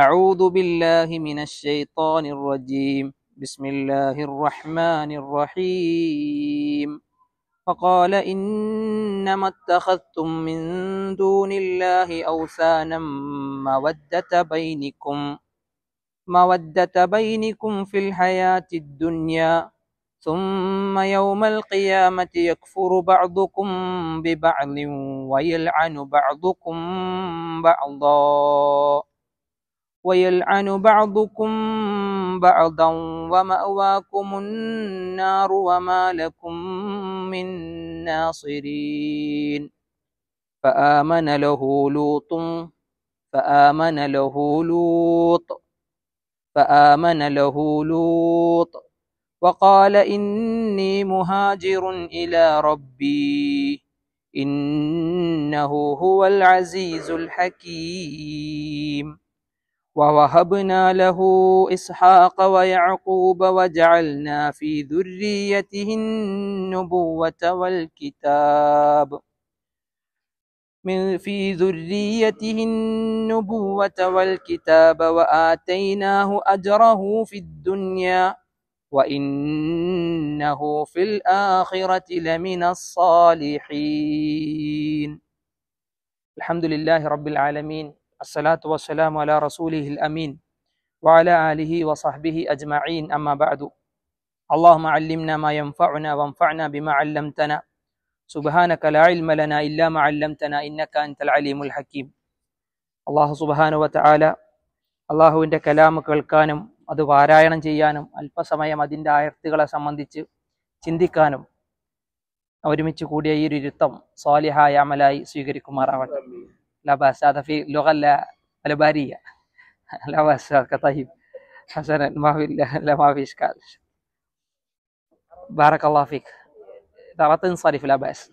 أعوذ بالله من الشيطان الرجيم بسم الله الرحمن الرحيم فقال إنما اتخذتم من دون الله أوثانا مودة بينكم مودة بينكم في الحياة الدنيا ثم يوم القيامة يكفر بعضكم ببعض ويلعن بعضكم بعضا ويلعن بعضكم بعضا ومأواكم النار وما لكم من ناصرين فآمن له لوط فآمن له لوط فآمن له لوط وقال إني مهاجر إلى ربي إنه هو العزيز الحكيم ووهبنا له إسحاق ويعقوب وجعلنا في ذريته النبوة والكتاب من في ذريته النبوة والكتاب وآتيناه أجره في الدنيا وإنه في الآخرة لمن الصالحين الحمد لله رب العالمين അസ്സലാത്തു വസ്സലാം അല റസൂലിഹിൽ അമീൻ وعلى آله وصحبه أجمعين أما بعد اللهم علمنا ما ينفعنا وانفعنا بما علمتنا سبحانك لا علم لنا إلا ما علمتنا إنك أنت العليم الحكيم അള്ളാഹു സുബാനു വത്താല അള്ളാഹുവിൻ്റെ കലാമ് കേൾക്കാനും അത് പാരായണം ചെയ്യാനും അല്പസമയം അതിൻ്റെ ആയർത്തുകളെ സംബന്ധിച്ച് ചിന്തിക്കാനും ഒരുമിച്ച് കൂടിയ ഈ ഒരു ഇരുത്തം സ്വാലിഹായ അമലായി സ്വീകരിക്കുമാറാവട്ടെ لا بأس هذا في اللغة العبريه لا بأس هذا طيب حسنا ما في لا ما في إشكال بارك الله فيك إذا تنصرف لا بأس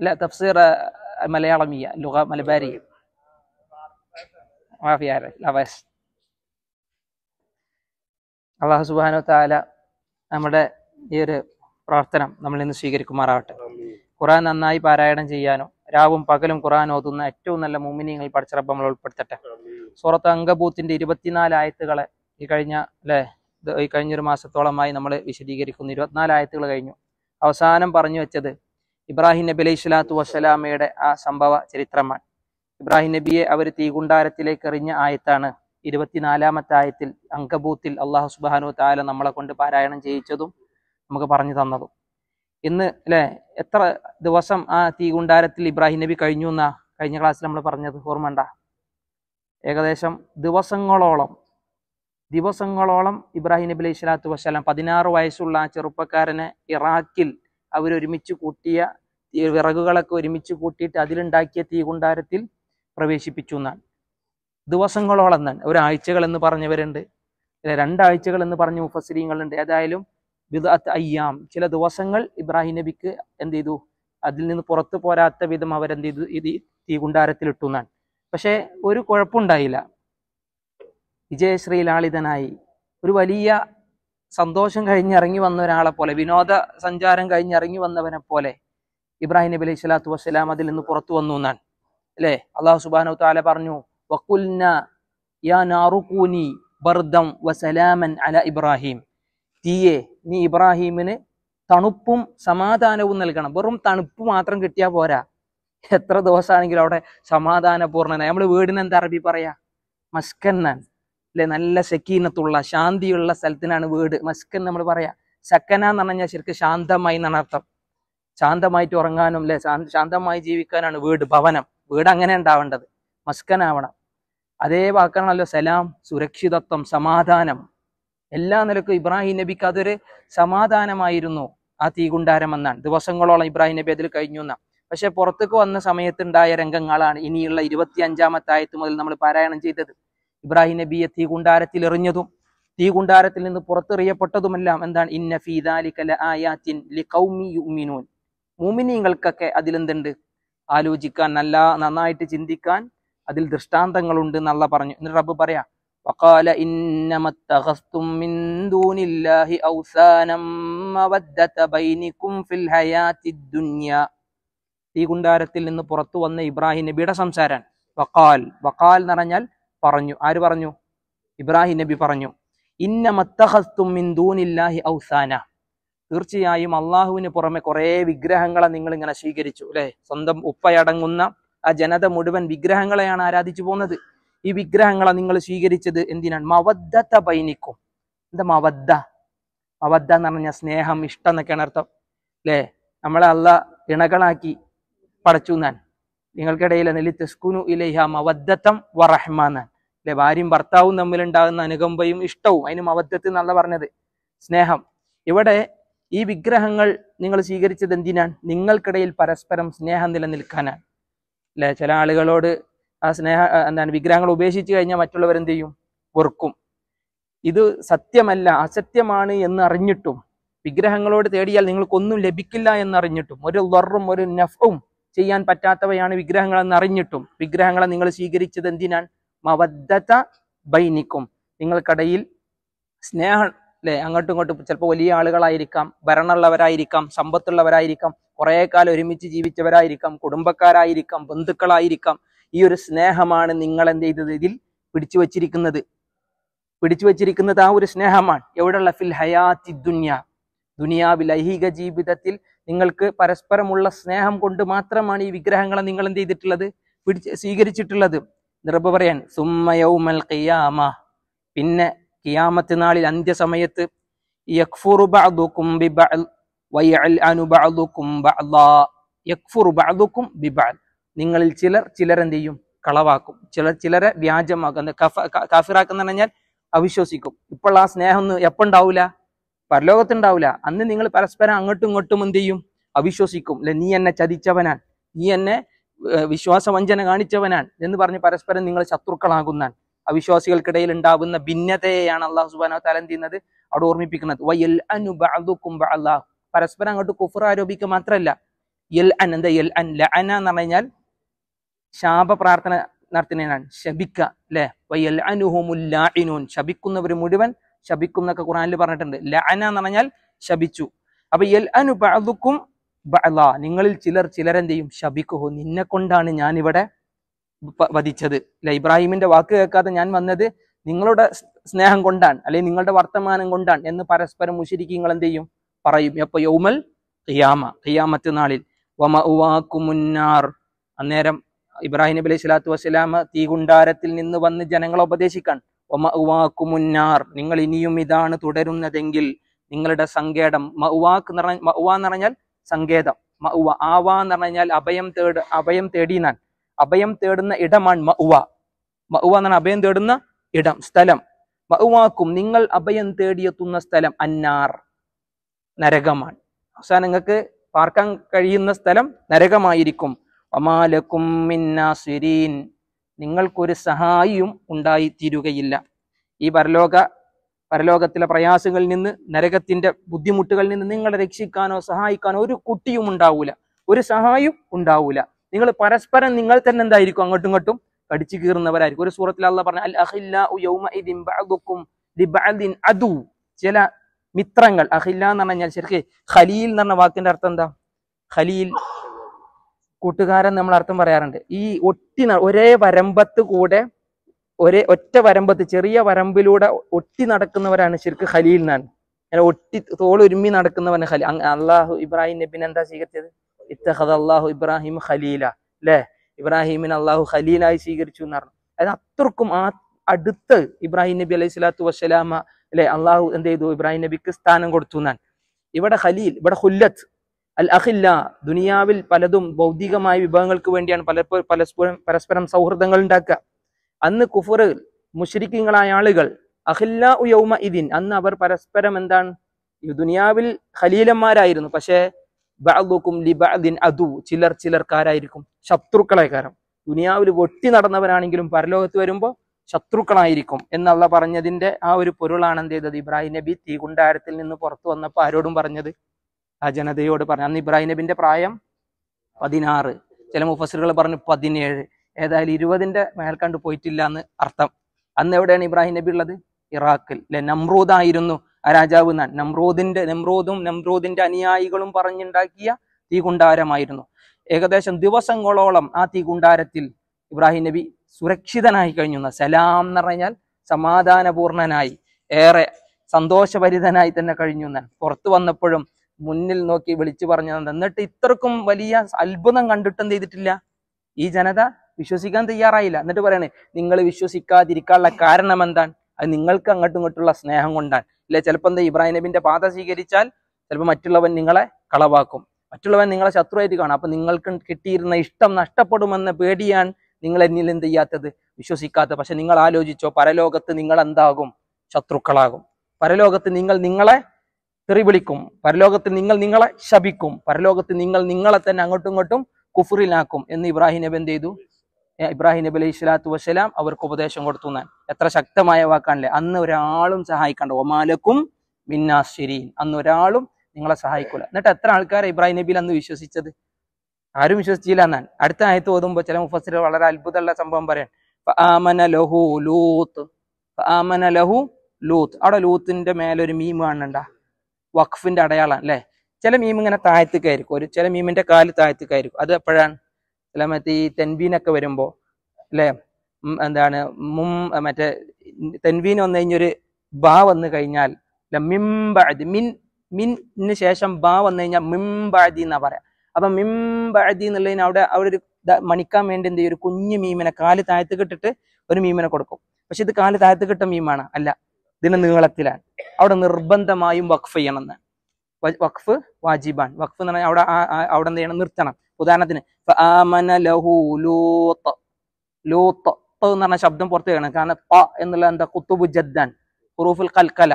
لا تفسير مليارمية اللغة ملبارية ما في أعرف لا بأس الله سبحانه وتعالى أمر يرى പ്രാർത്ഥന നമ്മൾ ഇന്ന് സ്വീകരിക്കുമാറാവട്ടെ ഖുറാൻ നന്നായി പാരായണം ചെയ്യാനോ രാവും പകലും ഖുറാൻ ഓതുന്ന ഏറ്റവും നല്ല മുമിനിയങ്ങൾ പഠിച്ചറബ് നമ്മൾ ഉൾപ്പെടുത്തട്ടെ സൂറത്ത് അങ്കബൂത്തിന്റെ ഇരുപത്തിനാല് ആയത്തുകളെ ഈ കഴിഞ്ഞ അല്ലേ ഈ കഴിഞ്ഞൊരു മാസത്തോളമായി നമ്മൾ വിശദീകരിക്കുന്നു ഇരുപത്തിനാല് ആയത്തുകൾ കഴിഞ്ഞു അവസാനം പറഞ്ഞു വെച്ചത് ഇബ്രാഹിം നബി അലൈഹി സ്വലാത്തു വസ്സലാമയുടെ ആ സംഭവ ചരിത്രമാണ് ഇബ്രാഹിം നബിയെ അവർ തീകുണ്ടാരത്തിലേക്ക് എറിഞ്ഞ ആയത്താണ് ഇരുപത്തിനാലാമത്തെ ആയത്തിൽ അങ്കബൂത്തിൽ അള്ളാഹു സുബാനു താല നമ്മളെ കൊണ്ട് പാരായണം ചെയ്യിച്ചതും നമുക്ക് പറഞ്ഞു തന്നതും ഇന്ന് അല്ലേ എത്ര ദിവസം ആ തീ കുണ്ടാരത്തിൽ ഇബ്രാഹിം നബി കഴിഞ്ഞു എന്നാ കഴിഞ്ഞ ക്ലാസ്സിൽ നമ്മൾ പറഞ്ഞത് ഓർമ്മണ്ട ഏകദേശം ദിവസങ്ങളോളം ദിവസങ്ങളോളം ഇബ്രാഹിം നബി അലൈഹി സ്വലാത്തു വസ്സലാം പതിനാറ് വയസ്സുള്ള ആ ചെറുപ്പക്കാരനെ ഇറാഖിൽ അവരൊരുമിച്ച് കൂട്ടിയ വിറകുകളൊക്കെ ഒരുമിച്ച് കൂട്ടിയിട്ട് അതിലുണ്ടാക്കിയ തീ കുണ്ടാരത്തിൽ പ്രവേശിപ്പിച്ചു എന്നാണ് ദിവസങ്ങളോളം തന്നെ ഒരാഴ്ചകൾ എന്ന് പറഞ്ഞവരുണ്ട് രണ്ടാഴ്ചകൾ എന്ന് പറഞ്ഞ മുഫസരീങ്ങളുണ്ട് ഏതായാലും ബിദ്അത്ത് അയ്യാം ചില ദിവസങ്ങൾ ഇബ്രാഹിം നബിക്ക് എന്ത് ചെയ്തു അതിൽ നിന്ന് പുറത്തു പോരാത്ത വിധം അവരെന്ത് ചെയ്തു ഇത് തീകുണ്ടാരത്തിലിട്ടു എന്നാണ് പക്ഷേ ഒരു കുഴപ്പമുണ്ടായില്ല വിജയശ്രീ ലാളിതനായി ഒരു വലിയ സന്തോഷം കഴിഞ്ഞിറങ്ങി വന്ന ഒരാളെ പോലെ വിനോദ സഞ്ചാരം കഴിഞ്ഞിറങ്ങി വന്നവനെ പോലെ ഇബ്രാഹിം നബി അലൈഹി സ്വലാത്തു വസ്സലാം അതിൽ നിന്ന് പുറത്തു വന്നു എന്നാണ് അല്ലേ അള്ളാഹു സുബാനു താല പറഞ്ഞു വക്കുൽ യാ വസലാമൻ ഇബ്രാഹിം തീയെ നീ ഇബ്രാഹീമിന് തണുപ്പും സമാധാനവും നൽകണം വെറും തണുപ്പ് മാത്രം കിട്ടിയാൽ പോരാ എത്ര ദിവസമാണെങ്കിലും അവിടെ പൂർണ്ണന നമ്മൾ വീടിന് എന്താ അറബി പറയാ മസ്കന്നാൻ അല്ലെ നല്ല സെക്കീനത്തുള്ള ശാന്തിയുള്ള സ്ഥലത്തിനാണ് വീട് മസ്കൻ നമ്മൾ പറയാ സക്കന എന്ന് പറഞ്ഞാൽ ശരിക്കും ശാന്തമായി എന്നാണ് അർത്ഥം ശാന്തമായിട്ട് ഉറങ്ങാനും അല്ലെ ശാന്തമായി ജീവിക്കാനാണ് വീട് ഭവനം വീട് അങ്ങനെ ഉണ്ടാവേണ്ടത് മസ്കനാവണം അതേ വാക്കാണല്ലോ സലാം സുരക്ഷിതത്വം സമാധാനം എല്ലാ നിലക്കും ഇബ്രാഹിം നബിക്ക് അതൊരു സമാധാനമായിരുന്നു ആ തീകുണ്ടാരം എന്നാണ് ദിവസങ്ങളോളം ഇബ്രാഹിം നബി അതിൽ കഴിഞ്ഞു എന്നാണ് പക്ഷെ പുറത്തേക്ക് വന്ന സമയത്തുണ്ടായ രംഗങ്ങളാണ് ഇനിയുള്ള ഇരുപത്തി അഞ്ചാമത്തെ ആയത്ത് മുതൽ നമ്മൾ പാരായണം ചെയ്തത് ഇബ്രാഹിം നബിയെ തീകുണ്ടാരത്തിൽ എറിഞ്ഞതും തീകുണ്ടാരത്തിൽ നിന്ന് പുറത്തെറിയപ്പെട്ടതുമെല്ലാം എന്താണ് ഇന്ന ആയാത്തിൻ ലിഖൗമിയുമിനൂൻ മൂമിനീങ്ങൾക്കൊക്കെ അതിലെന്തുണ്ട് ആലോചിക്കാൻ നല്ല നന്നായിട്ട് ചിന്തിക്കാൻ അതിൽ ദൃഷ്ടാന്തങ്ങളുണ്ട് എന്നല്ല പറഞ്ഞു എന്നിട്ട് റബ്ബ് പറയാം وقال إنما اتخذتم من دون الله أوثانا مودة بينكم في الحياة الدنيا ഈ കുണ്ടാരത്തിൽ നിന്ന് പുറത്തു വന്ന ഇബ്രാഹിം നബിയുടെ സംസാരം വക്കാൽ വക്കാൽ എന്ന് പറഞ്ഞാൽ പറഞ്ഞു ആര് പറഞ്ഞു ഇബ്രാഹിം നബി പറഞ്ഞു ദൂനില്ലാഹി ഔസാന തീർച്ചയായും അള്ളാഹുവിന് പുറമെ കുറേ വിഗ്രഹങ്ങളെ നിങ്ങൾ ഇങ്ങനെ സ്വീകരിച്ചു അല്ലെ സ്വന്തം ഉപ്പയടങ്ങുന്ന ആ ജനത മുഴുവൻ വിഗ്രഹങ്ങളെയാണ് ആരാധിച്ചു പോകുന്നത് ഈ വിഗ്രഹങ്ങളെ നിങ്ങൾ സ്വീകരിച്ചത് എന്തിനാണ് മവദ്ദത്ത ബൈനിക്കും എന്താ മവദ്ദ മവദ്ദ എന്ന് പറഞ്ഞാൽ സ്നേഹം ഇഷ്ടം എന്നൊക്കെയാണ് അർത്ഥം അല്ലേ നമ്മളെ അല്ല ഇണകളാക്കി പടച്ചു ഞാൻ നിങ്ങൾക്കിടയിൽ നെല്ലി തെസ്കുനു ഇലൈഹ മവദ്ദത്തം വറഹ്മാനാൻ അല്ലെ ഭാര്യയും ഭർത്താവും തമ്മിലുണ്ടാകുന്ന അനുകമ്പയും ഇഷ്ടവും അതിന് മവദ്ദത്ത് എന്നല്ല പറഞ്ഞത് സ്നേഹം ഇവിടെ ഈ വിഗ്രഹങ്ങൾ നിങ്ങൾ സ്വീകരിച്ചത് എന്തിനാണ് നിങ്ങൾക്കിടയിൽ പരസ്പരം സ്നേഹം നിലനിൽക്കാനാണ് അല്ലെ ചില ആളുകളോട് സ്നേഹ എന്താണ് വിഗ്രഹങ്ങൾ ഉപേക്ഷിച്ച് കഴിഞ്ഞാൽ മറ്റുള്ളവർ എന്ത് ചെയ്യും വെറുക്കും ഇത് സത്യമല്ല അസത്യമാണ് എന്ന് അറിഞ്ഞിട്ടും വിഗ്രഹങ്ങളോട് തേടിയാൽ നിങ്ങൾക്കൊന്നും ലഭിക്കില്ല എന്നറിഞ്ഞിട്ടും ഒരു ലൊറും ഒരു നഫും ചെയ്യാൻ പറ്റാത്തവയാണ് വിഗ്രഹങ്ങളെന്ന് അറിഞ്ഞിട്ടും വിഗ്രഹങ്ങളെ നിങ്ങൾ സ്വീകരിച്ചത് എന്തിനാണ് മവദ്ധത ബൈനിക്കും നിങ്ങൾക്കിടയിൽ സ്നേഹം അല്ലെ അങ്ങോട്ടും ഇങ്ങോട്ടും ചിലപ്പോൾ വലിയ ആളുകളായിരിക്കാം ഭരണമുള്ളവരായിരിക്കാം സമ്പത്തുള്ളവരായിരിക്കാം കുറേ കാലം ഒരുമിച്ച് ജീവിച്ചവരായിരിക്കാം കുടുംബക്കാരായിരിക്കാം ബന്ധുക്കളായിരിക്കാം ഈ ഒരു സ്നേഹമാണ് നിങ്ങൾ എന്ത് ചെയ്തത് ഇതിൽ പിടിച്ചു വച്ചിരിക്കുന്നത് പിടിച്ചു വച്ചിരിക്കുന്നത് ആ ഒരു സ്നേഹമാണ് എവിടെയുള്ള ഫിൽ ഹയാത്തി ദുന്യ ദുനിയാവിൽ ഐഹിക ജീവിതത്തിൽ നിങ്ങൾക്ക് പരസ്പരമുള്ള സ്നേഹം കൊണ്ട് മാത്രമാണ് ഈ വിഗ്രഹങ്ങളെ നിങ്ങൾ എന്ത് ചെയ്തിട്ടുള്ളത് പിടിച്ച് സ്വീകരിച്ചിട്ടുള്ളത് നിർഭ പറയാൻ സുമ്മയൗമൽ കിയാമ പിന്നെ കിയാമത്ത് നാളിൽ അന്ത്യസമയത്ത് നിങ്ങളിൽ ചിലർ ചിലരെന്ത് ചെയ്യും കളവാക്കും ചിലർ ചിലരെ വ്യാജമാക്കും കഫ കാഫിറാക്കുന്ന പറഞ്ഞാൽ അവിശ്വസിക്കും ഇപ്പോൾ ആ സ്നേഹം ഒന്നും എപ്പോൾ ഉണ്ടാവില്ല പരലോകത്തുണ്ടാവില്ല അന്ന് നിങ്ങൾ പരസ്പരം അങ്ങോട്ടും ഇങ്ങോട്ടും എന്ത് ചെയ്യും അവിശ്വസിക്കും അല്ലെ നീ എന്നെ ചതിച്ചവനാണ് നീ എന്നെ വിശ്വാസവഞ്ചന കാണിച്ചവനാണ് എന്ന് പറഞ്ഞ് പരസ്പരം നിങ്ങൾ ശത്രുക്കളാകുന്നാൻ അവിശ്വാസികൾക്കിടയിൽ ഉണ്ടാകുന്ന ഭിന്നതയെയാണ് അള്ളാഹു സുബാനോ തലം ചെയ്യുന്നത് അവിടെ ഓർമ്മിപ്പിക്കുന്നത് വയൽ അള്ളാഹു പരസ്പരം അങ്ങോട്ട് കുഫർ ആരോപിക്കുക മാത്രമല്ല എൽ അൻ എന്താ എൽ അൻ ലഅന എന്ന് പറഞ്ഞാൽ ശാപ പ്രാർത്ഥന നടത്തുന്നതിനാണ് ശബിക്ക അല്ലേ വയ്യൽ അനുഹുമുല്ലാഇനൂൻ ശബിക്കുന്നവർ മുഴുവൻ ശബിക്കും എന്നൊക്കെ ഖുറാനിൽ പറഞ്ഞിട്ടുണ്ട് ലഅന എന്ന് പറഞ്ഞാൽ ശബിച്ചു അപ്പൊ എൽ അനു ബഅദുക്കും നിങ്ങളിൽ ചിലർ ചിലരെന്തെയും ശബിക്കുഹു നിന്നെ കൊണ്ടാണ് ഞാനിവിടെ വധിച്ചത് അല്ലെ ഇബ്രാഹിമിന്റെ വാക്ക് കേൾക്കാതെ ഞാൻ വന്നത് നിങ്ങളുടെ സ്നേഹം കൊണ്ടാണ് അല്ലെങ്കിൽ നിങ്ങളുടെ വർത്തമാനം കൊണ്ടാണ് എന്ന് പരസ്പരം നിങ്ങൾ എന്ത് ചെയ്യും പറയും എപ്പൊ യൗമൽ ഖിയാമ ഖിയാമത്ത് നാളിൽ വമ ഉവാക്കുമുന്നാർ അന്നേരം ഇബ്രാഹിം നബി അലൈഹി സ്വലാത്തു വസ്സലാം തീകുണ്ടാരത്തിൽ നിന്ന് വന്ന് ജനങ്ങളെ ഉപദേശിക്കാൻ മുന്നാർ നിങ്ങൾ ഇനിയും ഇതാണ് തുടരുന്നതെങ്കിൽ നിങ്ങളുടെ സങ്കേതം മൗവാക്ക് നിറ എന്ന് പറഞ്ഞാൽ സങ്കേതം മൗവ ആവാ എന്ന് പറഞ്ഞാൽ അഭയം തേട് അഭയം തേടിയാൽ അഭയം തേടുന്ന ഇടമാണ് മൗവ മൗവ എന്നാണ് അഭയം തേടുന്ന ഇടം സ്ഥലം മൗവാക്കും നിങ്ങൾ അഭയം തേടിയെത്തുന്ന സ്ഥലം അന്നാർ നരകമാണ് അവസാനം നിങ്ങൾക്ക് പാർക്കാൻ കഴിയുന്ന സ്ഥലം നരകമായിരിക്കും അമാലക്കും മിന്നാസിരീൻ നിങ്ങൾക്കൊരു സഹായിയും ഉണ്ടായിത്തീരുകയില്ല ഈ പരലോക പരലോകത്തിലെ പ്രയാസങ്ങളിൽ നിന്ന് നരകത്തിന്റെ ബുദ്ധിമുട്ടുകളിൽ നിന്ന് നിങ്ങളെ രക്ഷിക്കാനോ സഹായിക്കാനോ ഒരു കുട്ടിയും ഉണ്ടാവൂല ഒരു സഹായിയും ഉണ്ടാവൂല നിങ്ങൾ പരസ്പരം നിങ്ങൾ തന്നെ എന്തായിരിക്കും അങ്ങോട്ടും ഇങ്ങോട്ടും കടിച്ചു കീറുന്നവരായിരിക്കും ഒരു സൂറത്തിൽ അല്ല പറഞ്ഞു അദു ചില മിത്രങ്ങൾ അഹില്ല എന്ന് പറഞ്ഞാൽ ശരിക്കും ഖലീൽ എന്ന് പറഞ്ഞ വാക്കിന്റെ അർത്ഥം എന്താ ഖലീൽ കൂട്ടുകാരൻ നമ്മൾ അർത്ഥം പറയാറുണ്ട് ഈ ഒട്ടി ഒരേ വരമ്പത്ത് കൂടെ ഒരേ ഒറ്റ വരമ്പത്ത് ചെറിയ വരമ്പിലൂടെ ഒട്ടി നടക്കുന്നവരാണ് ശരിക്കും ഖലീൽ എന്നാണ് അങ്ങനെ ഒട്ടി തോളൊരുമി നടക്കുന്നവന് ഖലീൽ അള്ളാഹു ഇബ്രാഹിം നബിൻ എന്താ സ്വീകരിച്ചത് ഇത്തഹദ് അള്ളാഹു ഇബ്രാഹിം ഖലീല അല്ലേ ഇബ്രാഹിമിനെ അള്ളാഹു ഖലീലായി സ്വീകരിച്ചു എന്ന് പറഞ്ഞു അതായത് അത്രക്കും ആ അടുത്ത് ഇബ്രാഹിം നബി അലൈഹി സ്വലാത്തു വസ്സലാമ അല്ലെ അള്ളാഹു എന്ത് ചെയ്തു ഇബ്രാഹിം നബിക്ക് സ്ഥാനം കൊടുത്തു എന്നാണ് ഇവിടെ ഖലീൽ ഇവിടെ ഹുല്ലത്ത് അൽ അഖില്ല ദുനിയാവിൽ പലതും ഭൗതികമായ വിഭവങ്ങൾക്ക് വേണ്ടിയാണ് പല പരസ്പരം പരസ്പരം സൗഹൃദങ്ങൾ ഉണ്ടാക്കുക അന്ന് കുഫുർ മുഷരിക്കങ്ങളായ ആളുകൾ അഖില്ല ഉയൗമ ഇതിൻ അന്ന് അവർ പരസ്പരം എന്താണ് ദുനിയാവിൽ ഖലീലന്മാരായിരുന്നു പക്ഷേ ബഅദുക്കും ലിബഅദിൻ അദു ചിലർ ചിലർക്കാരായിരിക്കും ശത്രുക്കളെ കാരണം ദുനിയാവിൽ വെട്ടി നടന്നവരാണെങ്കിലും പരലോകത്ത് വരുമ്പോൾ ശത്രുക്കളായിരിക്കും എന്നുള്ള പറഞ്ഞതിന്റെ ആ ഒരു പൊരുളാണ് എന്ത് ചെയ്തത് ഇബ്രാഹിം നബി തീ കുണ്ടാരത്തിൽ നിന്ന് പുറത്തു വന്നപ്പോൾ ആരോടും പറഞ്ഞത് ആ ജനതയോട് പറഞ്ഞു അന്ന് ഇബ്രാഹിം നബിന്റെ പ്രായം പതിനാറ് ചില മുഫസറുകൾ പറഞ്ഞു പതിനേഴ് ഏതായാലും ഇരുപതിന്റെ മേൽക്കണ്ട് പോയിട്ടില്ല എന്ന് അർത്ഥം അന്ന് എവിടെയാണ് ഇബ്രാഹിം നബി ഉള്ളത് ഇറാഖിൽ അല്ലെ നമ്രൂദായിരുന്നു ആ രാജാവ് നമ്രൂദിന്റെ നമ്രൂദും നമ്രൂദിന്റെ അനുയായികളും പറഞ്ഞുണ്ടാക്കിയ തീകുണ്ടാരമായിരുന്നു ഏകദേശം ദിവസങ്ങളോളം ആ തീകുണ്ടാരത്തിൽ ഇബ്രാഹിം നബി സുരക്ഷിതനായി കഴിഞ്ഞു സലാം എന്ന് പറഞ്ഞാൽ സമാധാനപൂർണനായി ഏറെ സന്തോഷഭരിതനായി തന്നെ കഴിഞ്ഞു പുറത്തു വന്നപ്പോഴും മുന്നിൽ നോക്കി വിളിച്ചു പറഞ്ഞതുണ്ട് എന്നിട്ട് ഇത്രക്കും വലിയ അത്ഭുതം കണ്ടിട്ടും ചെയ്തിട്ടില്ല ഈ ജനത വിശ്വസിക്കാൻ തയ്യാറായില്ല എന്നിട്ട് പറയണേ നിങ്ങൾ വിശ്വസിക്കാതിരിക്കാനുള്ള കാരണം എന്താണ് അത് നിങ്ങൾക്ക് അങ്ങോട്ടും ഇങ്ങോട്ടുള്ള സ്നേഹം കൊണ്ടാണ് ഇല്ല ചിലപ്പോൾ എന്താ ഇബ്രാഹിം നബിന്റെ പാത സ്വീകരിച്ചാൽ ചിലപ്പോൾ മറ്റുള്ളവൻ നിങ്ങളെ കളവാക്കും മറ്റുള്ളവൻ നിങ്ങളെ ശത്രുവായിട്ട് കാണും അപ്പൊ നിങ്ങൾക്ക് കിട്ടിയിരുന്ന ഇഷ്ടം നഷ്ടപ്പെടുമെന്ന പേടിയാണ് നിങ്ങൾ എന്നിൽ എന്ത് ചെയ്യാത്തത് വിശ്വസിക്കാത്തത് പക്ഷെ നിങ്ങൾ ആലോചിച്ചോ പരലോകത്ത് നിങ്ങൾ എന്താകും ശത്രുക്കളാകും പരലോകത്ത് നിങ്ങൾ നിങ്ങളെ തെറി വിളിക്കും പരലോകത്ത് നിങ്ങൾ നിങ്ങളെ ശപിക്കും പരലോകത്ത് നിങ്ങൾ നിങ്ങളെ തന്നെ അങ്ങോട്ടും ഇങ്ങോട്ടും കുഫുറിലാക്കും എന്ന് ഇബ്രാഹിം നബി എന്ത് ചെയ്തു ഇബ്രാഹിം നബി അലൈഹി സ്വലാത്തു വസ്സലാം അവർക്ക് ഉപദേശം കൊടുത്തു എന്നാൽ എത്ര ശക്തമായ വാക്കാണല്ലേ അന്ന് ഒരാളും സഹായിക്കണ്ട ഒമാലക്കും മിന്നാശ്ശേരി അന്ന് ഒരാളും നിങ്ങളെ സഹായിക്കൂല എന്നിട്ട് എത്ര ആൾക്കാരെ ഇബ്രാഹിം നബിയിൽ അന്ന് വിശ്വസിച്ചത് ആരും വിശ്വസിച്ചില്ല എന്നാൽ അടുത്ത ആയത്ത് ഓതുമ്പോൾ ചില മുഫസിൽ വളരെ അത്ഭുതമുള്ള സംഭവം പറയാൻ ആമന ലഹു ലൂത്ത് ആമന ലഹു ലൂത്ത് അവിടെ ലൂത്തിന്റെ മേലൊരു മീം കാണണ്ട വഖഫിന്റെ അടയാളമാണ് അല്ലെ ചില മീം ഇങ്ങനെ താഴ്ത്തിക്കായിരിക്കും ഒരു ചില മീമിന്റെ കാല് താഴ്ത്തിക്കായിരിക്കും അത് എപ്പോഴാണ് ചില മറ്റേ ഈ തെൻവീനൊക്കെ വരുമ്പോ അല്ലെ എന്താണ് മും മറ്റേ തെൻവീൻ വന്നു കഴിഞ്ഞൊരു ബാ വന്നു കഴിഞ്ഞാൽ മിംബാദി മിൻ മിന്നിന് ശേഷം ബാ വന്നു കഴിഞ്ഞാൽ മിംബാദി എന്നാ പറയാം അപ്പൊ മിംബാദി എന്നുള്ളതിന് അവിടെ അവിടെ ഒരു മണിക്കാൻ വേണ്ടി എന്ത് ചെയ്യും ഒരു കുഞ്ഞു മീമിനെ കാല് താഴത്ത് ഒരു മീമിനെ കൊടുക്കും പക്ഷെ ഇത് കാല് താഴത്ത് മീമാണ് അല്ല ഇതിന് നീളത്തിലാണ് അവിടെ നിർബന്ധമായും വഖഫ് ചെയ്യണമെന്ന് വഖഫ് വാജിബാൻ വഖഫ് എന്ന് പറഞ്ഞാൽ അവിടെ അവിടെ എന്ത് ചെയ്യണം നിർത്തണം ഉദാഹരണത്തിന് ആമന ലഹു എന്ന് പറഞ്ഞ ശബ്ദം പുറത്തു കേൾക്കണം കാരണം ത എന്നുള്ള എന്താ കുത്തുബു ജദ്ദാൻ ഹുറൂഫുൽ കൽക്കല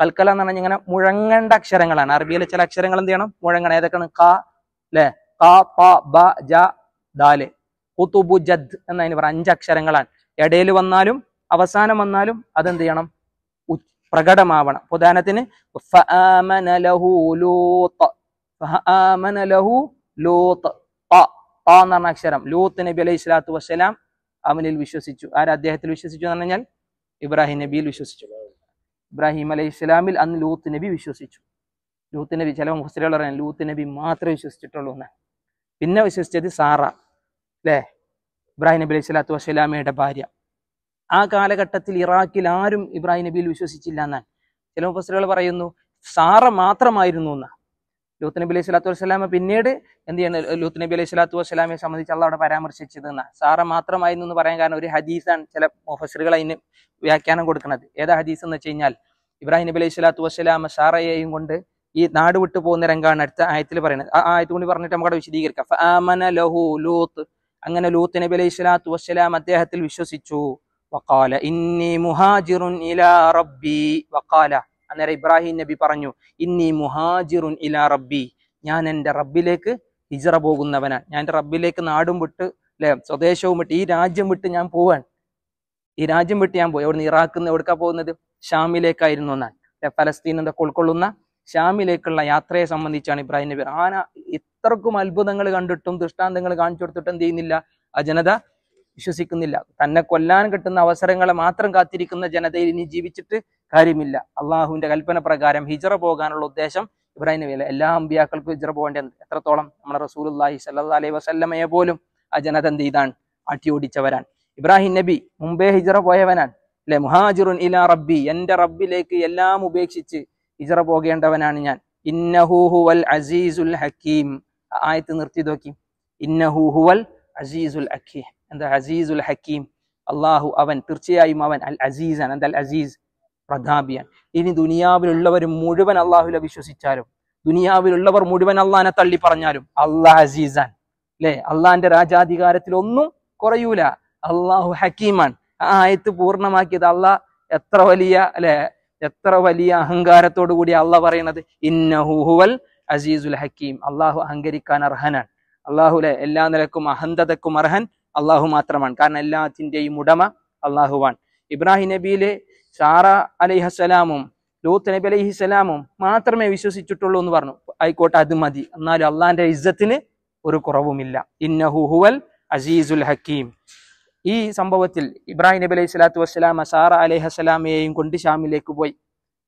കൽക്കല എന്ന് പറഞ്ഞാൽ ഇങ്ങനെ മുഴങ്ങേണ്ട അക്ഷരങ്ങളാണ് അറബിയിലെ ചില അക്ഷരങ്ങൾ എന്ത് ചെയ്യണം മുഴങ്ങണം ഏതൊക്കെയാണ് ക ലെ ക ബ ജ കുത്തുബു ജദ് എന്നതിന് പറഞ്ഞ അഞ്ച് അക്ഷരങ്ങളാണ് ഇടയിൽ വന്നാലും അവസാനം വന്നാലും അതെന്ത് ചെയ്യണം പ്രകടമാവണം ഉദാഹരണത്തിന് എന്ന് പറഞ്ഞ അക്ഷരം ലൂത്ത് നബി അലൈഹി സ്വലാത്തു വസ്സലാം അവനിൽ വിശ്വസിച്ചു ആര് അദ്ദേഹത്തിൽ വിശ്വസിച്ചു എന്ന് പറഞ്ഞാൽ ഇബ്രാഹിം നബിയിൽ വിശ്വസിച്ചു ഇബ്രാഹിം അലൈഹി സ്വലാമിൽ അന്ന് ലൂത്ത് നബി വിശ്വസിച്ചു ലൂത്ത് നബി ചില മുസ്ലികൾ പറയാൻ ലൂത്ത് നബി മാത്രമേ വിശ്വസിച്ചിട്ടുള്ളൂ എന്ന് പിന്നെ വിശ്വസിച്ചത് സാറ അല്ലേ ഇബ്രാഹിം നബി അലൈഹി സ്വലാത്തു വസ്സലാമയുടെ ഭാര്യ ആ കാലഘട്ടത്തിൽ ഇറാഖിൽ ആരും ഇബ്രാഹിം നബിയിൽ വിശ്വസിച്ചില്ല എന്നാണ് ചില മുഫസലുകൾ പറയുന്നു സാറ മാത്രമായിരുന്നു എന്ന് ലൂത്ത് നബി അലൈഹി സ്വലാത്തു വസ്സലാമെ പിന്നീട് എന്ത് ചെയ്യണം ലൂത്ത് നബി അലൈഹി സ്വലാത്തു വസ്സലാമെ സംബന്ധിച്ച് അള്ള അവിടെ പരാമർശിച്ചത് എന്നാ സാറ മാത്രമായിരുന്നു എന്ന് പറയാൻ കാരണം ഒരു ഹദീസാണ് ചില ഓഫീസറുകൾ അതിന് വ്യാഖ്യാനം കൊടുക്കുന്നത് ഏതാ ഹദീസ് എന്ന് വെച്ച് കഴിഞ്ഞാൽ ഇബ്രാഹിം നബി അലൈഹി സ്വലാത്തു വസ്സലാമ സാറയെയും കൊണ്ട് ഈ നാട് വിട്ടു പോകുന്ന രംഗമാണ് അടുത്ത ആയത്തിൽ പറയുന്നത് ആ ആയത്ത് കൂടി പറഞ്ഞിട്ട് നമുക്ക് അവിടെ വിശദീകരിക്കാം ലഹു ലൂത്ത് അങ്ങനെ ലൂത്ത് നബി അലൈഹി സ്വലാത്തു വസ്സലാം അദ്ദേഹത്തിൽ വിശ്വസിച്ചു വക്കാല ഇന്നി മുഹാജിറുൻ ഇലാ റബ്ബി വക്കാല അന്നേരം ഇബ്രാഹിം നബി പറഞ്ഞു ഇന്നി മുഹാജിറുൻ ഇലാ റബ്ബി ഞാൻ എൻ്റെ റബ്ബിലേക്ക് ഹിജറ പോകുന്നവനാണ് ഞാൻ എൻ്റെ റബ്ബിലേക്ക് നാടും വിട്ട് അല്ലെ സ്വദേശവും വിട്ട് ഈ രാജ്യം വിട്ട് ഞാൻ പോവാൻ ഈ രാജ്യം വിട്ട് ഞാൻ പോയി എവിടുന്ന് ഇറാഖിൽ നിന്ന് എവിടുക്കാ പോകുന്നത് ഷാമിലേക്കായിരുന്നു എന്നാണ് അല്ലെ ഫലസ്തീൻ എന്നൊക്കെ ഉൾക്കൊള്ളുന്ന ഷാമിലേക്കുള്ള യാത്രയെ സംബന്ധിച്ചാണ് ഇബ്രാഹിം നബി ആന ഇത്രക്കും അത്ഭുതങ്ങൾ കണ്ടിട്ടും ദൃഷ്ടാന്തങ്ങൾ കാണിച്ചു കൊടുത്തിട്ടും എന്ത് ചെയ്യുന്നില്ല ആ ജനത വിശ്വസിക്കുന്നില്ല തന്നെ കൊല്ലാൻ കിട്ടുന്ന അവസരങ്ങളെ മാത്രം കാത്തിരിക്കുന്ന ജനതയിൽ ഇനി ജീവിച്ചിട്ട് കാര്യമില്ല അള്ളാഹുവിന്റെ കൽപ്പന പ്രകാരം ഹിജറ പോകാനുള്ള ഉദ്ദേശം ഇബ്രാഹിം നബി അല്ല എല്ലാ അമ്പിയാക്കൾക്കും ഹിജറ പോകേണ്ടത് എത്രത്തോളം നമ്മുടെ റസൂലുല്ലാഹി സല്ലാ അലൈഹി വസല്ലമയെ പോലും ആ ജനത എന്ത് ചെയ്താണ് ആട്ടിയോടിച്ചവരാൻ ഇബ്രാഹിം നബി മുമ്പേ ഹിജറ പോയവനാണ് അല്ലെ മുഹാജിറുൻ ഇലാ റബ്ബി എന്റെ റബ്ബിലേക്ക് എല്ലാം ഉപേക്ഷിച്ച് ഹിജറ പോകേണ്ടവനാണ് ഞാൻ ഇന്നഹൂഹുവൽ അസീസുൽ ഹക്കീം ആയത്ത് നിർത്തി നോക്കി ഇന്നഹൂഹുവൽ അസീസുൽ ഹക്കീം എന്താ അസീസുൽ ഹക്കീം അള്ളാഹു അവൻ തീർച്ചയായും അവൻ അൽ അസീസാണ് എന്താ അൽ അസീസ് പ്രതാപിയൻ ഇനി ദുനിയാവിലുള്ളവർ മുഴുവൻ അള്ളാഹുല വിശ്വസിച്ചാലും ദുനിയാവിലുള്ളവർ മുഴുവൻ അള്ളഹാനെ തള്ളി പറഞ്ഞാലും അള്ളാഹ് അസീസാൻ അല്ലെ അള്ളാഹിന്റെ ഒന്നും കുറയൂല അള്ളാഹു ഹക്കീമാണ് ആ ആയത്ത് പൂർണ്ണമാക്കിയത് അള്ളാഹ് എത്ര വലിയ അല്ലെ എത്ര വലിയ അഹങ്കാരത്തോടു കൂടി അള്ളാഹ് പറയുന്നത് ഇന്നഹുഹുവൽ അസീസുൽ ഹക്കീം അള്ളാഹു അഹങ്കരിക്കാൻ അർഹനാണ് അള്ളാഹുലെ എല്ലാ നിലക്കും അഹന്തതക്കും അർഹൻ അള്ളാഹു മാത്രമാണ് കാരണം എല്ലാത്തിൻ്റെയും ഉടമ അള്ളാഹുവാണ് ഇബ്രാഹിം നബിയിലെ സാറ അലൈഹസ്സലാമും ലൂത്ത് നബി അലൈഹിസ്സലാമും മാത്രമേ വിശ്വസിച്ചിട്ടുള്ളൂ എന്ന് പറഞ്ഞു ആയിക്കോട്ടെ അത് മതി എന്നാലും അള്ളാഹിന്റെ ഇജ്ജത്തിന് ഒരു കുറവുമില്ല ഇന്നഹു ഹുവൽ അസീസുൽ ഹക്കീം ഈ സംഭവത്തിൽ ഇബ്രാഹിം നബി അലൈഹി സ്വലാത്തു വസ്സലാമ സാറ അലൈഹസ്സലാമയെയും കൊണ്ട് ഷാമിലേക്ക് പോയി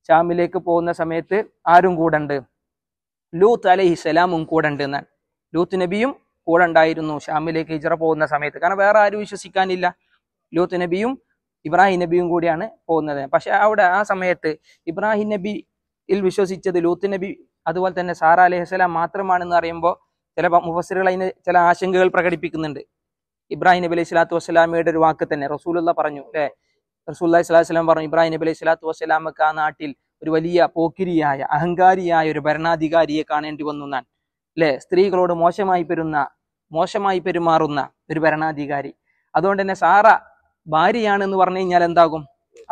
ഷാമിലേക്ക് പോകുന്ന സമയത്ത് ആരും കൂടണ്ട് ലൂത്ത് അലൈഹിസ്സലാമും കൂടണ്ട് എന്നാൽ ലൂത്ത് നബിയും കൂടെ ഉണ്ടായിരുന്നു ഷാമിലേക്ക് ഹിജറ പോകുന്ന സമയത്ത് കാരണം വേറെ ആരും വിശ്വസിക്കാനില്ല ലൂത്ത് നബിയും ഇബ്രാഹിം നബിയും കൂടിയാണ് പോകുന്നത് പക്ഷെ അവിടെ ആ സമയത്ത് ഇബ്രാഹിം നബിയിൽ വിശ്വസിച്ചത് ലൂത്ത് നബി അതുപോലെ തന്നെ സാറ അലഹിസ്ലാം മാത്രമാണെന്ന് അറിയുമ്പോൾ ചില മുഫസറുകൾ അതിന് ചില ആശങ്കകൾ പ്രകടിപ്പിക്കുന്നുണ്ട് ഇബ്രാഹിം നബി അലൈഹി സ്വലാത്തു വസ്സലാമിയുടെ ഒരു വാക്ക് തന്നെ റസൂലുള്ള പറഞ്ഞു അല്ലേ റസൂല്ലാഹി സ്വലാഹുസ്ലാം പറഞ്ഞു ഇബ്രാഹിം നബി അലൈഹി സ്വലാത്തു വസ്സലാമക്ക് ആ നാട്ടിൽ ഒരു വലിയ പോക്കിരിയായ അഹങ്കാരിയായ ഒരു ഭരണാധികാരിയെ കാണേണ്ടി വന്നു എന്നാണ് അല്ലെ സ്ത്രീകളോട് മോശമായി പെരുന്ന മോശമായി പെരുമാറുന്ന ഒരു ഭരണാധികാരി അതുകൊണ്ട് തന്നെ സാറ ഭാര്യയാണെന്ന് പറഞ്ഞു കഴിഞ്ഞാൽ എന്താകും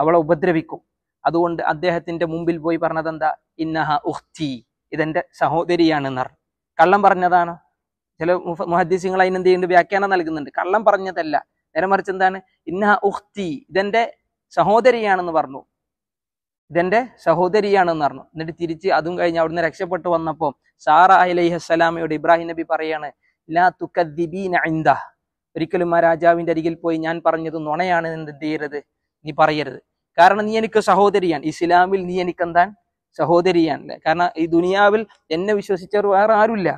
അവളെ ഉപദ്രവിക്കും അതുകൊണ്ട് അദ്ദേഹത്തിന്റെ മുമ്പിൽ പോയി പറഞ്ഞതെന്താ ഇന്നഹ ഉഹ്തി ഇതെന്റെ സഹോദരിയാണെന്ന് കള്ളം പറഞ്ഞതാണോ ചില അതിന് എന്ത് ചെയ്യുന്നുണ്ട് വ്യാഖ്യാനം നൽകുന്നുണ്ട് കള്ളം പറഞ്ഞതല്ല നേരെ മറിച്ച് എന്താണ് ഇന്നഹ ഉഹ്തി ഇതെന്റെ സഹോദരിയാണെന്ന് പറഞ്ഞു ഇതെന്റെ സഹോദരിയാണെന്ന് പറഞ്ഞു എന്നിട്ട് തിരിച്ച് അതും കഴിഞ്ഞ് അവിടുന്ന് രക്ഷപ്പെട്ടു വന്നപ്പോൾ സാറ അലൈഹി ഇബ്രാഹിം നബി പറയാണ് ലാ ഒരിക്കലും ആ രാജാവിന്റെ അരികിൽ പോയി ഞാൻ പറഞ്ഞത് നുണയാണ് എന്ത് ചെയ്യരുത് നീ പറയരുത് കാരണം നീ എനിക്ക് സഹോദരിയാണ് ഇസ്ലാമിൽ നീ എനിക്കെന്താൻ സഹോദരിയാണ് അല്ലെ കാരണം ഈ ദുനിയാവിൽ എന്നെ വിശ്വസിച്ചവർ വേറെ ആരുമില്ല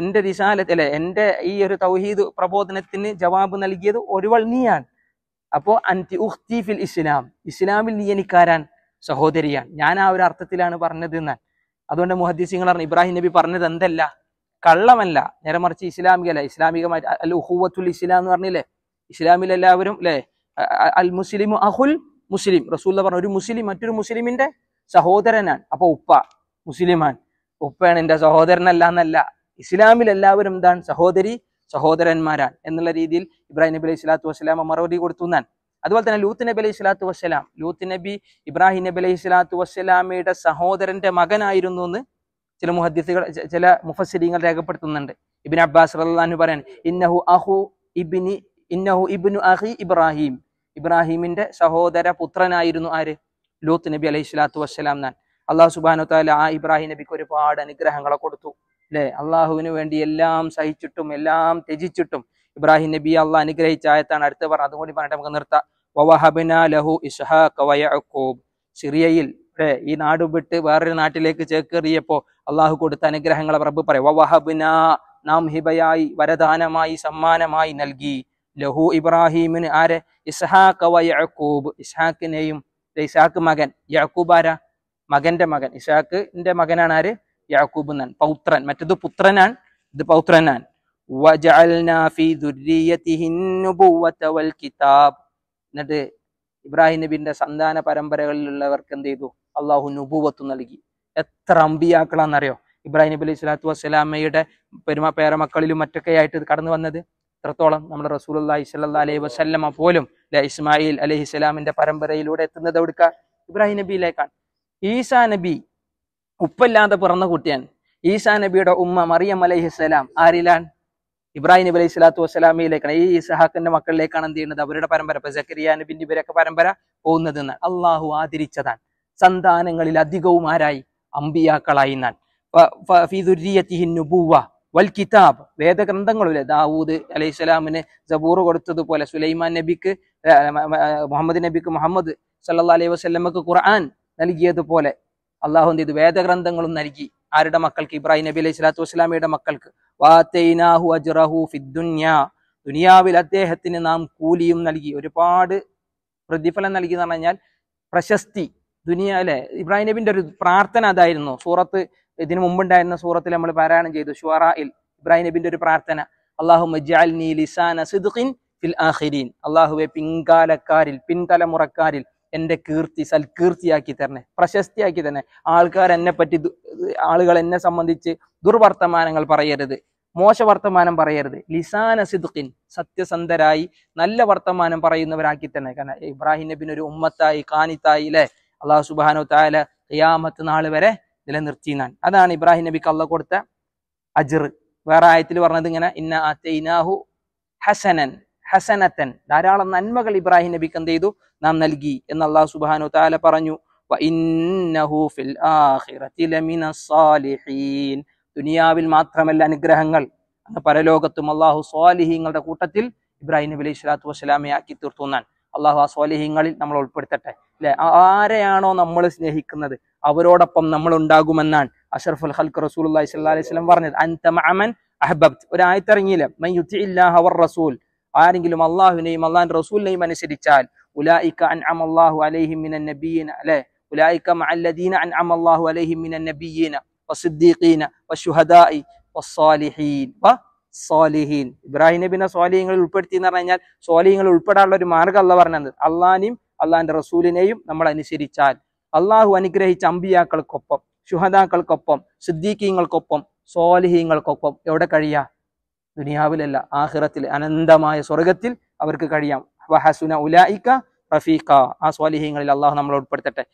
എൻ്റെ റിസാലത്ത് അല്ലെ എൻ്റെ ഈ ഒരു തൗഹീദ് പ്രബോധനത്തിന് ജവാബ് നൽകിയത് ഒരുവൾ നീയാണ് അപ്പോൾ അൻ ഉഖ്തി ഫിൽ ഇസ്ലാം ഇസ്ലാമിൽ നീ എനിക്കാരാൻ സഹോദരിയാണ് ഞാൻ ആ ഒരു അർത്ഥത്തിലാണ് പറഞ്ഞത് എന്നാൽ അതുകൊണ്ട് മുഹദ്ദീസിങ്ങൾ പറഞ്ഞു ഇബ്രാഹിം നബി പറഞ്ഞത് എന്തല്ല കള്ളമല്ല നേരെ മറിച്ച് ഇസ്ലാമികല്ല ഇസ്ലാമികമായി അൽ ഉഹുവത്തുൽ ഇസ്ലാം എന്ന് പറഞ്ഞില്ലേ ഇസ്ലാമിൽ എല്ലാവരും അല്ലേ അൽ മുസ്ലിം അഹുൽ മുസ്ലിം റസൂല പറഞ്ഞു ഒരു മുസ്ലിം മറ്റൊരു മുസ്ലിമിന്റെ സഹോദരനാണ് അപ്പൊ ഉപ്പ മുസ്ലിമാണ് ഉപ്പയാണ് എന്റെ സഹോദരനല്ല എന്നല്ല ഇസ്ലാമിൽ എല്ലാവരും എന്താണ് സഹോദരി സഹോദരന്മാരാണ് എന്നുള്ള രീതിയിൽ ഇബ്രാഹിം നബി അലൈഹി സ്വലാത്തു വസ്സലാമ മറുപടി കൊടുത്തു എന്നാണ് അതുപോലെ തന്നെ ലൂത്ത് നബി അലൈഹി സ്വലാത്തു വസ്സലാം ലൂത്ത് നബി ഇബ്രാഹിം നബി അലൈഹി സ്വലാത്തു വസ്സലാമയുടെ സഹോദരന്റെ മകനായിരുന്നു എന്ന് ചില മുഹദ്ദിസുകൾ ചില മുഫസ്സിരിങ്ങൾ രേഖപ്പെടുത്തുന്നുണ്ട് ഇബിൻ അബ്ബാസ് അള്ളഹാഹു പറയാൻ ഇന്നഹു അഹു ഇബിനി ഇന്നഹു ഇബിനു അഹി ഇബ്രാഹിം ഇബ്രാഹിമിന്റെ സഹോദര പുത്രനായിരുന്നു ആര് ലൂത്ത് നബി അലൈഹി സ്വലാത്തു വസ്സലാം എന്നാൻ അള്ളാഹു സുബാനു താല ആ ഇബ്രാഹിം നബിക്ക് ഒരുപാട് അനുഗ്രഹങ്ങളെ കൊടുത്തു അല്ലെ അള്ളാഹുവിന് വേണ്ടി എല്ലാം സഹിച്ചിട്ടും എല്ലാം ത്യജിച്ചിട്ടും ഇബ്രാഹിം നബി അള്ളാഹ് അനുഗ്രഹിച്ച ആയത്താണ് അടുത്ത് പറഞ്ഞത് അതുകൊണ്ട് പറഞ്ഞിട്ട് നമുക്ക് നിർത്താം വവഹബിന ലഹു ഇസ്ഹാഖ് വയഅക്കൂബ് സിറിയയിൽ ഈ നാട് വിട്ട് വേറൊരു നാട്ടിലേക്ക് ചേക്കേറിയപ്പോൾ അള്ളാഹു കൊടുത്ത അനുഗ്രഹങ്ങളെ പ്രഭു പറയും വവഹബിന നാം ഹിബയായി വരദാനമായി സമ്മാനമായി നൽകി ലഹു ഇബ്രാഹീമിന് ആരെ ഇസ്ഹാഖ് വ യഅക്കൂബ് ഇസ്ഹാഖിനെയും മകൻ യാക്കൂബ് ആരാ മകന്റെ മകൻ ഇസ്ഹാഖിന്റെ മകനാണ് ആര് യാക്കൂബ് എന്നാൻ പൗത്രൻ മറ്റത് പുത്രനാണ് ഇത് പൗത്രനാണ് വജഅൽനാ ഫീ എന്നിട്ട് ഇബ്രാഹിം നബിന്റെ സന്താന പരമ്പരകളിലുള്ളവർക്ക് എന്ത് ചെയ്തു അള്ളാഹു നുപൂവത്ത് നൽകി എത്ര അറിയോ ഇബ്രാഹിം നബി അലൈഹി സ്വലാത്തു വസ്സലാമയുടെ പെരുമാ പേരമക്കളിലും മറ്റൊക്കെ ആയിട്ട് കടന്നു വന്നത് എത്രത്തോളം നമ്മുടെ റസൂൽ അള്ളാഹി അലൈഹി വസ്ല്ലമ പോലും ഇസ്മായിൽ അലഹി സ്വലാമിന്റെ പരമ്പരയിലൂടെ എത്തുന്നത് എവിടുക്ക ഇബ്രാഹിം നബിയിലേക്കാണ് ഈസാ നബി ഉപ്പല്ലാതെ പിറന്ന കുട്ടിയാണ് ഈസാ നബിയുടെ ഉമ്മ മറിയം സ്വലാം ആരിലാണ് ഇബ്രാഹിം നബി അലൈഹി സ്വലാത്തു വസ്സലാമയിലേക്കാണ് ഈ ഇസഹാക്കിന്റെ മക്കളിലേക്കാണ് എന്ത് ചെയ്യുന്നത് അവരുടെ പരമ്പര ഇപ്പൊ നബിന്റെ ഇവരൊക്കെ പരമ്പര പോകുന്നത് എന്നാണ് അള്ളാഹു ആദരിച്ചതാണ് സന്താനങ്ങളിൽ അധികവും ആരായി അമ്പിയാക്കളായി എന്നാണ് വൽ കിതാബ് വേദഗ്രന്ഥങ്ങളിലെ ദാവൂദ് അലൈഹി സ്വലാമിന് ജബൂർ കൊടുത്തതുപോലെ സുലൈമാൻ നബിക്ക് മുഹമ്മദ് നബിക്ക് മുഹമ്മദ് സല്ലാ അലൈഹി വസ്ലമക്ക് ഖുർആൻ നൽകിയതുപോലെ അള്ളാഹു എന്ത് ചെയ്തു വേദഗ്രന്ഥങ്ങളും നൽകി ആരുടെ മക്കൾക്ക് ഇബ്രാഹിം നബി അലൈഹി സ്വലാത്തു വസ്സലാമിയുടെ മക്കൾക്ക് ദുനിയാവിൽ അദ്ദേഹത്തിന് നാം കൂലിയും നൽകി ഒരുപാട് പ്രതിഫലം നൽകി എന്ന് പറഞ്ഞാൽ പ്രശസ്തി ദുനിയ അല്ലെ ഇബ്രാഹിം നബിന്റെ ഒരു പ്രാർത്ഥന അതായിരുന്നു സൂറത്ത് ഇതിനു മുമ്പുണ്ടായിരുന്ന സൂറത്തിൽ നമ്മൾ പാരായണം ചെയ്തു ഷുറയിൽ ഇബ്രാഹിം നബിന്റെ ഒരു പ്രാർത്ഥന അള്ളാഹു മജാൽ ലിസാന ഫിൽ ആഖിരീൻ പിൻകാലക്കാരിൽ പിൻതലമുറക്കാരിൽ എൻ്റെ കീർത്തി സൽകീർത്തിയാക്കി തരണേ പ്രശസ്തിയാക്കി തന്നെ ആൾക്കാർ എന്നെ പറ്റി ആളുകൾ എന്നെ സംബന്ധിച്ച് ദുർവർത്തമാനങ്ങൾ പറയരുത് മോശ വർത്തമാനം പറയരുത് ലിസാന സിദുഖിൻ സത്യസന്ധരായി നല്ല വർത്തമാനം പറയുന്നവരാക്കി തന്നെ കാരണം ഇബ്രാഹിം നബിൻ ഒരു ഉമ്മത്തായി കാനിത്തായി അല്ലെ അള്ളാഹു സുബാനോ തായാല ഖിയാമത്ത് നാൾ വരെ നാൻ അതാണ് ഇബ്രാഹിം നബിക്ക് അള്ള കൊടുത്ത അജിർ വേറെ ആയത്തിൽ പറഞ്ഞത് ഇങ്ങനെ ഇന്ന ഹസനൻ ഹസനത്തൻ ധാരാളം നന്മകൾ ഇബ്രാഹിം നബിക്ക് എന്ത് ചെയ്തു നാം നൽകി എന്ന് അള്ളാഹു സുബാനു താല പറഞ്ഞു ദുനിയാവിൽ മാത്രമല്ല അനുഗ്രഹങ്ങൾ അന്ന് പരലോകത്തും അള്ളാഹു സ്വാലിഹീങ്ങളുടെ കൂട്ടത്തിൽ ഇബ്രാഹിം നബി അലൈഹി സ്വലാത്തു വസ്സലാമെ ആക്കി എന്നാൽ അള്ളാഹു ആ സ്വാലിഹ്യങ്ങളിൽ നമ്മൾ ഉൾപ്പെടുത്തട്ടെ അല്ലെ ആരെയാണോ നമ്മൾ സ്നേഹിക്കുന്നത് അവരോടൊപ്പം നമ്മൾ ഉണ്ടാകുമെന്നാണ് അഷറഫുൽ ഹൽക്ക് റസൂൽ അലൈഹി സ്വലാ അലൈഹി സ്വലം പറഞ്ഞത് അൻ തമൻ അഹബബ് ഒരു ആയത്തിറങ്ങിയില്ല റസൂൽ ആരെങ്കിലും അള്ളാഹുവിനെയും അള്ളാഹിന്റെ റസൂലിനെയും അനുസരിച്ചാൽ ഉലായിക്ക അൻ അം അള്ളാഹു അലൈഹിം മിനൻ നബീന അല്ലെ ഉലായിക്ക മഅല്ലദീന അൻ അം അള്ളാഹു അലൈഹിം മിനൻ നബീന വസ്സിദ്ദീഖീന വശുഹദായി വസ്സാലിഹീൻ വ സ്വാലിഹീൻ ഇബ്രാഹിം നബിനെ സ്വാലിഹ്യങ്ങളിൽ ഉൾപ്പെടുത്തി എന്ന് പറഞ്ഞു കഴിഞ്ഞാൽ സ്വാലിഹ്യങ്ങളിൽ ഉൾപ്പെടാനുള്ള ഒരു മാർഗ്ഗം അല്ല പറഞ്ഞത് അള്ളാഹിനെയും അള്ളാഹിന്റെ റസൂലിനെയും നമ്മൾ അനുസരിച്ചാൽ അള്ളാഹു അനുഗ്രഹിച്ച അമ്പിയാക്കൾക്കൊപ്പം ശുഹദാക്കൾക്കൊപ്പം സിദ്ദീഖീങ്ങൾക്കൊപ്പം സ്വാലിഹീങ്ങൾക്കൊപ്പം എവിടെ കഴിയാ ദുനിയാവിലല്ല ആഹിറത്തിൽ അനന്തമായ സ്വർഗത്തിൽ അവർക്ക് കഴിയാം വഹസുന ഉലായിക്ക റഫീഖ ആ സ്വാലിഹ്യങ്ങളിൽ അള്ളാഹു നമ്മൾ ഉൾപ്പെടുത്തട്ടെ